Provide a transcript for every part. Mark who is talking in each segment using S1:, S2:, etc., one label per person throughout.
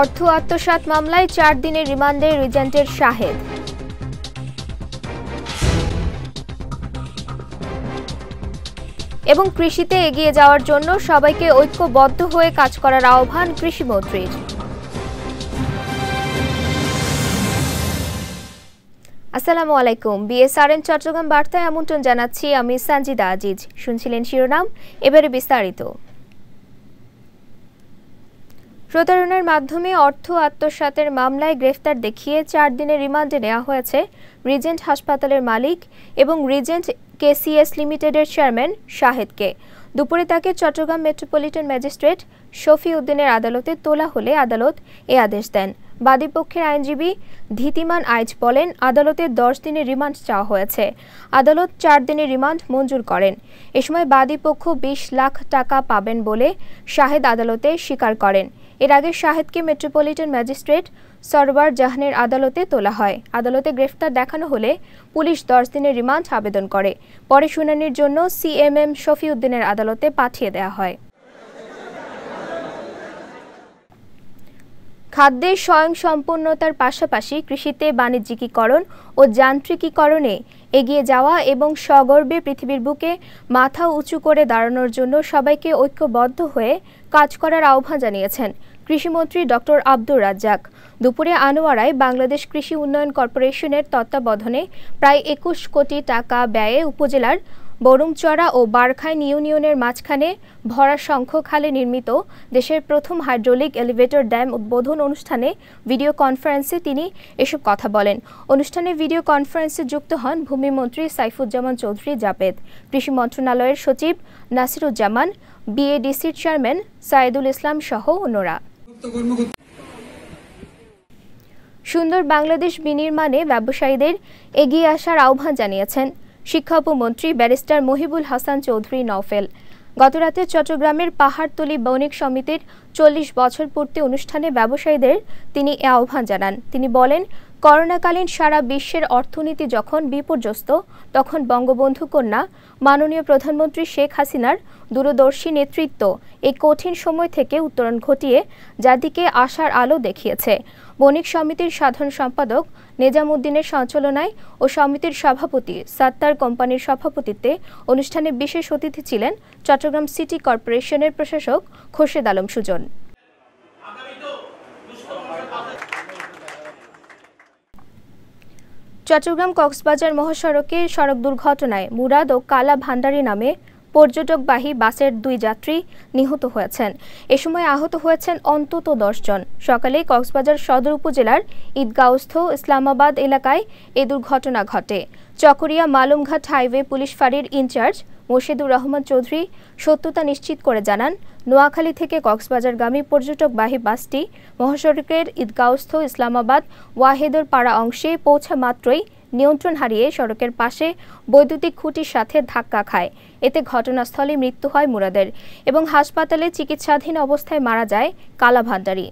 S1: অর্থ আত্মসাত মামলায় চার দিনের রিমান্ডে রিজেন্টের শাহেদ এবং কৃষিতে এগিয়ে যাওয়ার জন্য সবাইকে ঐক্যবদ্ধ হয়ে কাজ করার আহ্বান কৃষিমন্ত্রীর আসসালামু আলাইকুম বিএসআরএন চট্টগ্রাম বার্তায় আমন্ত্রণ জানাচ্ছি আমি সানজিদা আজিজ শুনছিলেন শিরোনাম এবারে বিস্তারিত প্রতারণার মাধ্যমে অর্থ আত্মসাতের মামলায় গ্রেফতার দেখিয়ে চার দিনের রিমান্ডে নেওয়া হয়েছে রিজেন্ট হাসপাতালের মালিক এবং রিজেন্ট কেসিএস লিমিটেডের চেয়ারম্যান শাহেদকে দুপুরে তাকে চট্টগ্রাম মেট্রোপলিটন ম্যাজিস্ট্রেট শফি উদ্দিনের আদালতে তোলা হলে আদালত এ আদেশ দেন বাদীপক্ষের আইনজীবী ধীতিমান আইচ বলেন আদালতে দশ দিনের রিমান্ড চাওয়া হয়েছে আদালত চার দিনের রিমান্ড মঞ্জুর করেন এ সময় বাদীপক্ষ বিশ লাখ টাকা পাবেন বলে শাহেদ আদালতে স্বীকার করেন এর আগে শাহেদকে মেট্রোপলিটন ম্যাজিস্ট্রেট সরবার জাহানের আদালতে তোলা হয় আদালতে গ্রেফতার দেখানো হলে পুলিশ দশ দিনের রিমান্ড আবেদন করে পরে শুনানির জন্য সিএমএম শফিউদ্দিনের আদালতে পাঠিয়ে দেয়া হয় খাদ্যের স্বয়ংসম্পূর্ণতার পাশাপাশি কৃষিতে বাণিজ্যিকীকরণ ও যান্ত্রিকীকরণে এগিয়ে যাওয়া এবং সগর্বে পৃথিবীর বুকে মাথা উঁচু করে দাঁড়ানোর জন্য সবাইকে ঐক্যবদ্ধ হয়ে কাজ করার আহ্বান জানিয়েছেন কৃষিমন্ত্রী ডক্টর আব্দুর রাজ্জাক দুপুরে আনোয়ারায় বাংলাদেশ কৃষি উন্নয়ন কর্পোরেশনের তত্ত্বাবধানে প্রায় একুশ কোটি টাকা ব্যয়ে উপজেলার বরুমচড়া ও বারখাইন ইউনিয়নের মাঝখানে ভরা শঙ্খ খালে নির্মিত দেশের প্রথম হাইড্রোলিক এলিভেটর ড্যাম উদ্বোধন অনুষ্ঠানে ভিডিও কনফারেন্সে তিনি এসব কথা বলেন অনুষ্ঠানে ভিডিও কনফারেন্সে যুক্ত হন ভূমিমন্ত্রী সাইফুজ্জামান চৌধুরী জাবেদ কৃষি মন্ত্রণালয়ের সচিব নাসিরুজ্জামান বিএডিসির চেয়ারম্যান সাইদুল ইসলাম সহ অন্যরা সুন্দর বাংলাদেশ বিনির্মাণে ব্যবসায়ীদের এগিয়ে আসার আহ্বান জানিয়েছেন শিক্ষা উপমন্ত্রী ব্যারিস্টার মহিবুল হাসান চৌধুরী নওফেল গতরাতে চট্টগ্রামের পাহাড়তলী বণিক সমিতির চল্লিশ বছর পূর্তি অনুষ্ঠানে ব্যবসায়ীদের তিনি এ আহ্বান জানান তিনি বলেন করোনাকালীন সারা বিশ্বের অর্থনীতি যখন বিপর্যস্ত তখন বঙ্গবন্ধু কন্যা মাননীয় প্রধানমন্ত্রী শেখ হাসিনার দূরদর্শী নেতৃত্ব এই কঠিন সময় থেকে উত্তরণ ঘটিয়ে জাতিকে আশার আলো দেখিয়েছে বণিক সমিতির সাধারণ সম্পাদক নেজামুদ্দিনের সঞ্চালনায় ও সমিতির সভাপতি সাত্তার কোম্পানির সভাপতিত্বে অনুষ্ঠানে বিশেষ অতিথি ছিলেন চট্টগ্রাম সিটি কর্পোরেশনের প্রশাসক খোরশেদ আলম সুজন চট্টগ্রাম কক্সবাজার মহাসড়কে সড়ক দুর্ঘটনায় মুরাদ ও কালা ভান্ডারি নামে পর্যটকবাহী বাসের দুই যাত্রী নিহত হয়েছেন এ সময় আহত হয়েছেন অন্তত দশজন সকালে কক্সবাজার সদর উপজেলার ঈদগাঁওস্থ ইসলামাবাদ এলাকায় এ দুর্ঘটনা ঘটে চকরিয়া মালুমঘাট হাইওয়ে পুলিশ ফাঁড়ির ইনচার্জ মুর্শিদুর রহমান চৌধুরী সত্যতা নিশ্চিত করে জানান নোয়াখালী থেকে কক্সবাজারগামী পর্যটকবাহী বাসটি মহাসড়কের ঈদগাঁওস্থ ইসলামাবাদ ওয়াহেদর পাড়া অংশে পৌঁছা মাত্রই নিয়ন্ত্রণ হারিয়ে সড়কের পাশে বৈদ্যুতিক খুঁটির সাথে ধাক্কা খায় এতে ঘটনাস্থলে মৃত্যু হয় মুরাদের এবং হাসপাতালে চিকিৎসাধীন অবস্থায় মারা যায় কালা ভান্ডারী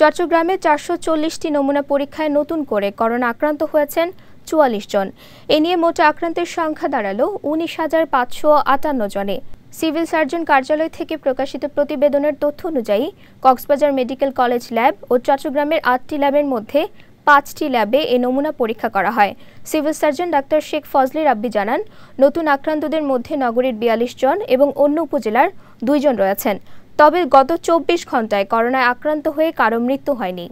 S1: চট্টগ্রামে চারশো চল্লিশটি নমুনা পরীক্ষায় নতুন করে করোনা আক্রান্ত হয়েছেন চুয়াল্লিশ জন এ নিয়ে মোট আক্রান্তের সংখ্যা দাঁড়ালো উনিশ হাজার পাঁচশো আটান্ন জনে সিভিল সার্জন কার্যালয় থেকে প্রকাশিত প্রতিবেদনের তথ্য অনুযায়ী কক্সবাজার মেডিকেল কলেজ ল্যাব ও চট্টগ্রামের আটটি ল্যাবের মধ্যে পাঁচটি ল্যাবে এ নমুনা পরীক্ষা করা হয় civil surgeon doctor Sheikh Fazle Rabbi জানান নতুন আক্রান্তদের মধ্যে নগরীর বিয়াল্লিশ জন এবং অন্য উপজেলার দুইজন রয়েছেন তবে গত চব্বিশ ঘন্টায় করোনায় আক্রান্ত হয়ে কারো মৃত্যু হয়নি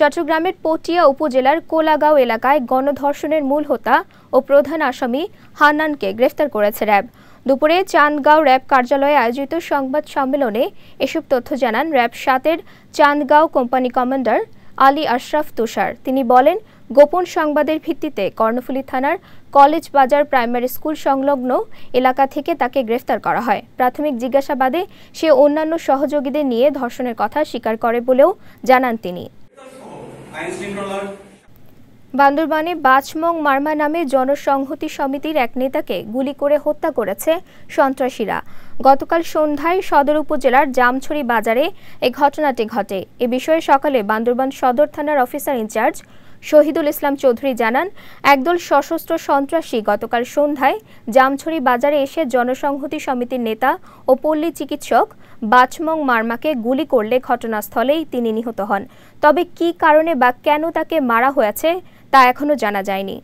S1: চট্টগ্রামের পটিয়া উপজেলার কোলাগাঁও এলাকায় গণধর্ষণের মূল হোতা ও প্রধান আসামি হানানকে গ্রেফতার করেছে র্যাব দুপুরে চাঁদগাঁও র্যাব কার্যালয়ে আয়োজিত সংবাদ সম্মেলনে এসব তথ্য জানান র্যাব সাতের চাঁদগাঁও কোম্পানি কমান্ডার আলী আশরাফ তুষার তিনি বলেন গোপন সংবাদের ভিত্তিতে কর্ণফুলী থানার কলেজ বাজার প্রাইমারি স্কুল সংলগ্ন এলাকা থেকে তাকে গ্রেফতার করা হয় প্রাথমিক জিজ্ঞাসাবাদে সে অন্যান্য সহযোগীদের নিয়ে ধর্ষণের কথা স্বীকার করে বলেও জানান তিনি বান্দরবানে বাজমং মার্মা নামে জনসংহতি সমিতির এক নেতাকে গুলি করে হত্যা করেছে সন্ত্রাসীরা গতকাল সন্ধ্যায় সদর উপজেলার জামছড়ি বাজারে এ ঘটনাটি ঘটে এ বিষয়ে সকালে বান্দরবান সদর থানার অফিসার ইনচার্জ শহীদুল ইসলাম চৌধুরী জানান একদল সশস্ত্র সন্ত্রাসী গতকাল সন্ধ্যায় জামছড়ি বাজারে এসে জনসংহতি সমিতির নেতা ও পল্লী চিকিৎসক বাচমং মার্মাকে গুলি করলে ঘটনাস্থলেই তিনি নিহত হন তবে কি কারণে বা কেন তাকে মারা হয়েছে তা এখনও জানা যায়নি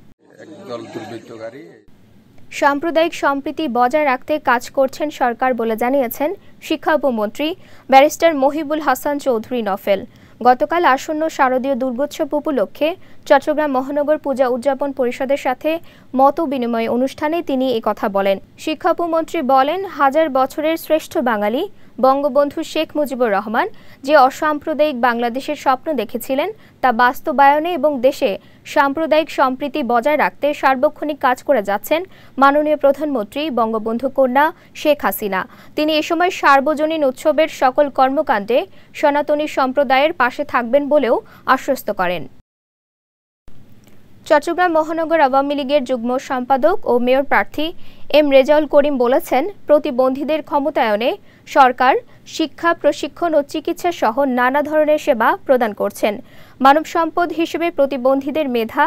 S1: সাম্প্রদায়িক সম্প্রীতি বজায় রাখতে কাজ করছেন সরকার বলে জানিয়েছেন শিক্ষা উপমন্ত্রী ব্যারিস্টার মহিবুল হাসান চৌধুরী নফেল গতকাল আসন্ন শারদীয় দুর্গোৎসব উপলক্ষে চট্টগ্রাম মহানগর পূজা উদযাপন পরিষদের সাথে মত বিনিময় অনুষ্ঠানে তিনি কথা বলেন শিক্ষা উপমন্ত্রী বলেন হাজার বছরের শ্রেষ্ঠ বাঙালি বঙ্গবন্ধু শেখ মুজিবুর রহমান যে অসাম্প্রদায়িক বাংলাদেশের স্বপ্ন দেখেছিলেন তা বাস্তবায়নে এবং দেশে সাম্প্রদায়িক সম্প্রীতি বজায় রাখতে সার্বক্ষণিক কাজ করে যাচ্ছেন মাননীয় প্রধানমন্ত্রী বঙ্গবন্ধু কন্যা শেখ হাসিনা তিনি এ সময় সার্বজনীন উৎসবের সকল কর্মকাণ্ডে সনাতনী সম্প্রদায়ের পাশে থাকবেন বলেও আশ্বস্ত করেন চট্টগ্রাম মহানগর আওয়ামী লীগের যুগ্ম সম্পাদক ও মেয়র প্রার্থী এম রেজাউল করিম বলেছেন প্রতিবন্ধীদের ক্ষমতায়নে সরকার শিক্ষা প্রশিক্ষণ ও চিকিৎসা সহ নানা ধরনের সেবা প্রদান করছেন মানব সম্পদ হিসেবে প্রতিবন্ধীদের মেধা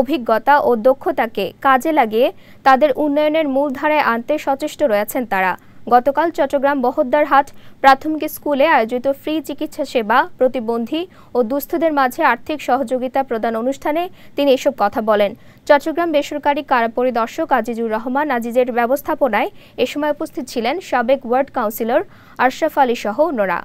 S1: অভিজ্ঞতা ও দক্ষতাকে কাজে লাগিয়ে তাদের উন্নয়নের মূলধারায় আনতে সচেষ্ট রয়েছেন তারা গতকাল চট্টগ্রাম বহদ্দারহাট প্রাথমিক স্কুলে আয়োজিত ফ্রি চিকিৎসা সেবা প্রতিবন্ধী ও দুস্থদের মাঝে আর্থিক সহযোগিতা প্রদান অনুষ্ঠানে তিনি এসব কথা বলেন চট্টগ্রাম বেসরকারি কারা পরিদর্শক আজিজুর রহমান আজিজের ব্যবস্থাপনায় এ সময় উপস্থিত ছিলেন সাবেক ওয়ার্ড কাউন্সিলর আশরাফ আলী সহ অন্যরা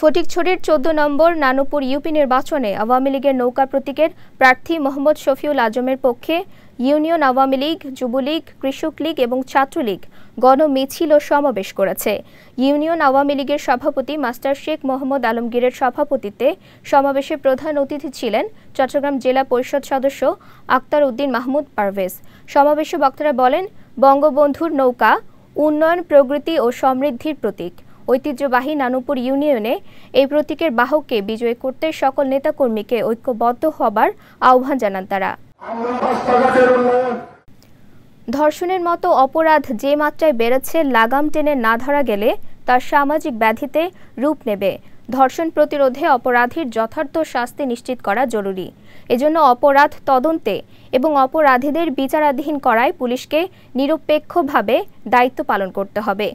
S1: ফটিকছড়ির চোদ্দ নম্বর নানুপুর ইউপি নির্বাচনে আওয়ামী লীগের নৌকা প্রতীকের প্রার্থী মোহাম্মদ শফিউল আজমের পক্ষে ইউনিয়ন আওয়ামী লীগ যুবলীগ কৃষক লীগ এবং ছাত্রলীগ গণমিছিল ও সমাবেশ করেছে ইউনিয়ন আওয়ামী লীগের সভাপতি মাস্টার শেখ মোহাম্মদ আলমগীরের সভাপতিত্বে সমাবেশে প্রধান অতিথি ছিলেন চট্টগ্রাম জেলা পরিষদ সদস্য আক্তার উদ্দিন মাহমুদ পারভেজ সমাবেশে বক্তারা বলেন বঙ্গবন্ধুর নৌকা উন্নয়ন প্রগতি ও সমৃদ্ধির প্রতীক ঐতিহ্যবাহী নানুপুর ইউনিয়নে এই প্রতীকের বাহককে বিজয় করতে সকল নেতাকর্মীকে ঐক্যবদ্ধ হবার আহ্বান জানান তারা ধর্ষণের মতো অপরাধ যে মাত্রায় বেড়েছে লাগাম টেনে না ধরা গেলে তার সামাজিক ব্যাধিতে রূপ নেবে ধর্ষণ প্রতিরোধে অপরাধীর যথার্থ শাস্তি নিশ্চিত করা জরুরি এজন্য অপরাধ তদন্তে এবং অপরাধীদের বিচারাধীন করায় পুলিশকে নিরপেক্ষভাবে দায়িত্ব পালন করতে হবে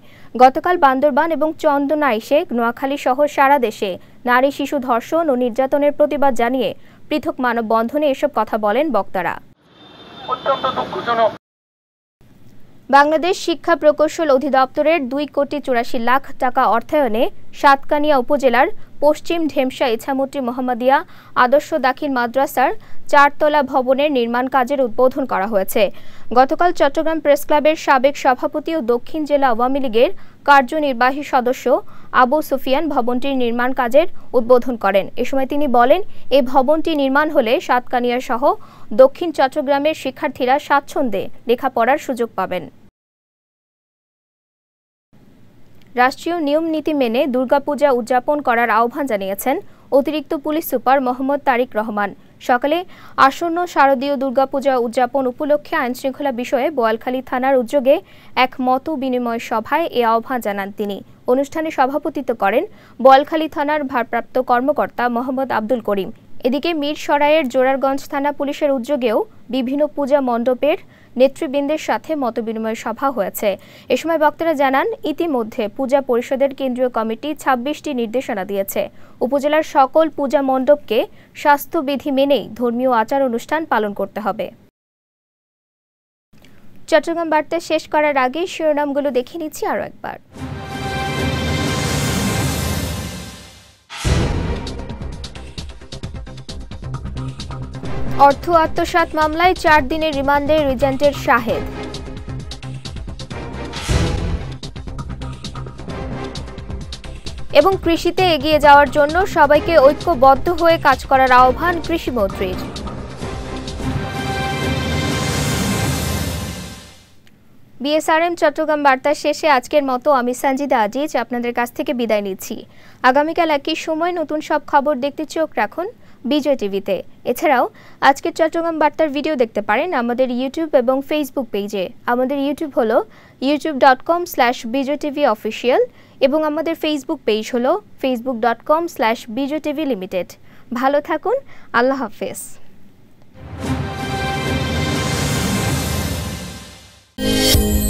S1: গতকাল বান্দরবান এবং চন্দনাইশে নোয়াখালী সহ সারা দেশে নারী শিশু ধর্ষণ ও নির্যাতনের প্রতিবাদ জানিয়ে পৃথক মানববন্ধনে এসব কথা বলেন বক্তারা বাংলাদেশ শিক্ষা প্রকৌশল অধিদপ্তরের দুই কোটি চুরাশি লাখ টাকা অর্থায়নে সাতকানিয়া উপজেলার পশ্চিম ঢেমসা ইছামতি মোহাম্মদিয়া আদর্শ দাখিল মাদ্রাসার চারতলা ভবনের নির্মাণ কাজের উদ্বোধন করা হয়েছে গতকাল চট্টগ্রাম প্রেস ক্লাবের সাবেক সভাপতি ও দক্ষিণ জেলা আওয়ামী লীগের কার্যনির্বাহী সদস্য আবু সুফিয়ান ভবনটির নির্মাণ কাজের উদ্বোধন করেন এ সময় তিনি বলেন এই ভবনটি নির্মাণ হলে সাতকানিয়া সহ দক্ষিণ চট্টগ্রামের শিক্ষার্থীরা স্বাচ্ছন্দ্যে লেখাপড়ার সুযোগ পাবেন রাষ্ট্রীয় নিয়ম নীতি মেনে দুর্গাপূজা উদযাপন করার আহ্বান জানিয়েছেন অতিরিক্ত পুলিশ সুপার মোহাম্মদ তারিক রহমান সকালে আসন্ন শারদীয় দুর্গাপূজা উদযাপন উপলক্ষে আইনশৃঙ্খলা বিষয়ে বোয়ালখালী থানার উদ্যোগে এক মত বিনিময় সভায় এ আহ্বান জানান তিনি অনুষ্ঠানে সভাপতিত্ব করেন বোয়ালখালী থানার ভারপ্রাপ্ত কর্মকর্তা মোহাম্মদ আব্দুল করিম এদিকে মিরসরাইয়ের জোরারগঞ্জ থানা পুলিশের উদ্যোগেও বিভিন্ন পূজা মণ্ডপের নেতৃবৃন্দের সাথে মতবিনিময় সভা হয়েছে এ সময় বক্তারা জানান ইতিমধ্যে পূজা পরিষদের কেন্দ্রীয় কমিটি ২৬টি নির্দেশনা দিয়েছে উপজেলার সকল পূজা মণ্ডপকে স্বাস্থ্যবিধি মেনেই ধর্মীয় আচার অনুষ্ঠান পালন করতে হবে চট্টগ্রাম বার্তা শেষ করার আগে শিরোনামগুলো দেখে নিচ্ছি আরও একবার অর্থ আত্মসাত মামলায় চার দিনের রিমান্ডে রিজেন্টের শাহেদ এবং কৃষিতে এগিয়ে যাওয়ার জন্য সবাইকে ঐক্যবদ্ধ হয়ে কাজ করার আহ্বান কৃষিমন্ত্রীর বিএসআরএম চট্টগ্রাম বার্তা শেষে আজকের মতো আমি সঞ্জিদা আজিজ আপনাদের কাছ থেকে বিদায় নিচ্ছি আগামীকাল একই সময় নতুন সব খবর দেখতে চোখ রাখুন বিজয় টিভিতে এছাড়াও আজকের চট্টগ্রাম বার্তার ভিডিও দেখতে পারেন আমাদের ইউটিউব এবং ফেসবুক পেজে আমাদের ইউটিউব হলো YouTube dot com slash Bijoy TV official এবং আমাদের ফেসবুক পেজ হলো Facebook dot com slash Bijoy TV limited ভালো থাকুন আল্লাহ হাফেজ 嗯。